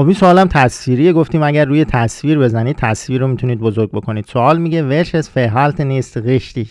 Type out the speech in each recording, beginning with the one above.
خب این سوالم تصویریه گفتیم اگر روی تصویر بزنید تصویر رو میتونید بزرگ بکنید سوال میگه ورشس فهالت نیست قشتی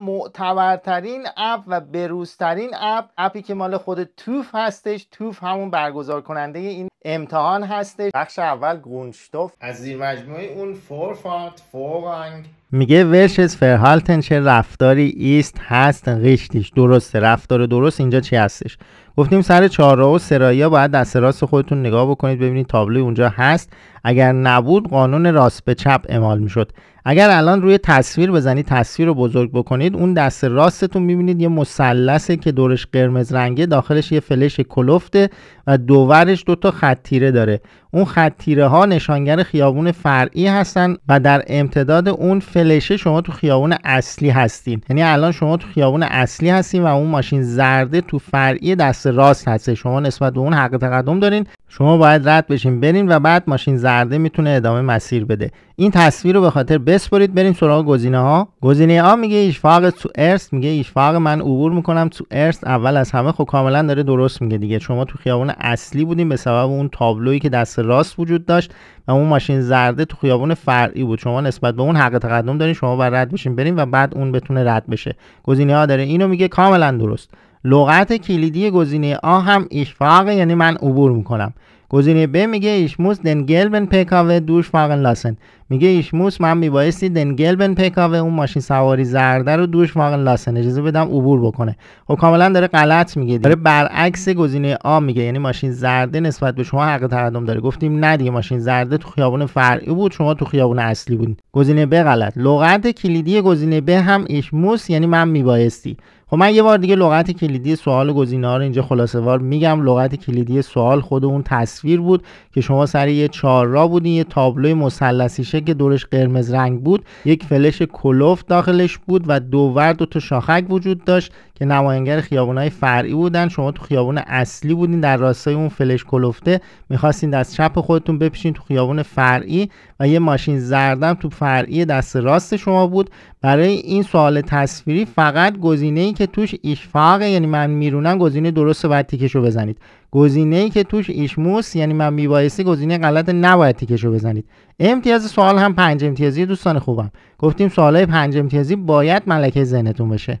معتبرترین اپ و بروزترین اپ اپی که مال خود توف هستش توف همون برگزار کننده این امتحان هستش بخش اول گونشتوف از زیر مجموعه اون فورفات فورانگ میگه ورشس فرهالتن چه رفتاری ایست هست غشتیش درسته رفتار درست اینجا چی هستش گفتیم سر چهارراه و سرایی باید دست راست خودتون نگاه بکنید ببینید تابلوی اونجا هست اگر نبود قانون راست به چپ اعمال میشد اگر الان روی تصویر بزنید تصویر رو بزرگ بکنید اون دست راستتون میبینید یه مسلسه که دورش قرمز رنگه داخلش یه فلش کلفته و دوورش دوتا خط داره اون خط ها نشانگر خیابون فرعی هستن و در امتداد اون فلشه شما تو خیابون اصلی هستین یعنی الان شما تو خیابون اصلی هستین و اون ماشین زرده تو فرعی دست راست هسته شما نسبت به اون حق تقدم دارین شما باید رد بشین برین و بعد ماشین زرده میتونه ادامه مسیر بده این تصویر رو به خاطر بسپرید بریم سراغ گزینه ها گزینه ها میگه فاق تو ارث میگه فاق من عبور میکنم تو ارث اول از همه خب کاملا داره درست میگه دیگه شما تو خیابون اصلی بودین به سبب اون تابلویی که دست راست وجود داشت و اون ماشین زرده تو خیابون فرعی بود شما نسبت به اون حق تقدم دارین شما باید رد بشین برین و بعد اون بتونه رد بشه گزینه ها داره اینو میگه کاملا درست لغت کلیدی گزینه آ هم ایشفاق یعنی من عبور میکنم گزینه ب میگه ایش موس دن گلبن پکاوه دوش فاقن لاسن میگه ایش موس من میبایستی دن گلبن پکاوه اون ماشین سواری زرده رو دوش فاقن لاسن اجازه بدم عبور بکنه خب کاملا داره غلط میگه داره برعکس گزینه آ میگه یعنی ماشین زرده نسبت به شما حق تقدم داره گفتیم نه دیگه ماشین زرده تو خیابون فرعی بود شما تو خیابون اصلی بودین گزینه ب غلط لغت کلیدی گزینه ب هم ایش موس یعنی من میبایستی خب من یه بار دیگه لغت کلیدی سوال گزینه ها رو اینجا خلاصه وار میگم لغت کلیدی سوال خود اون تصویر بود که شما سر یه چهار را بودین یه تابلوی مثلثی که دورش قرمز رنگ بود یک فلش کلوف داخلش بود و دوور دو تا شاخک وجود داشت که نماینگر های فرعی بودن شما تو خیابون اصلی بودین در راستای اون فلش کلفته میخواستین دست چپ خودتون بپیشین تو خیابون فرعی و یه ماشین زردم تو فرعی دست راست شما بود برای این سوال تصویری فقط گزینه ای که توش ایشفاق یعنی من میرونم گزینه درست باید تیکشو بزنید گزینه ای که توش ایشموس یعنی من میبایستی گزینه غلط نباید تیکشو بزنید امتیاز سوال هم پنج امتیازی دوستان خوبم گفتیم سوالای پنج امتیازی باید ملکه ذهنتون بشه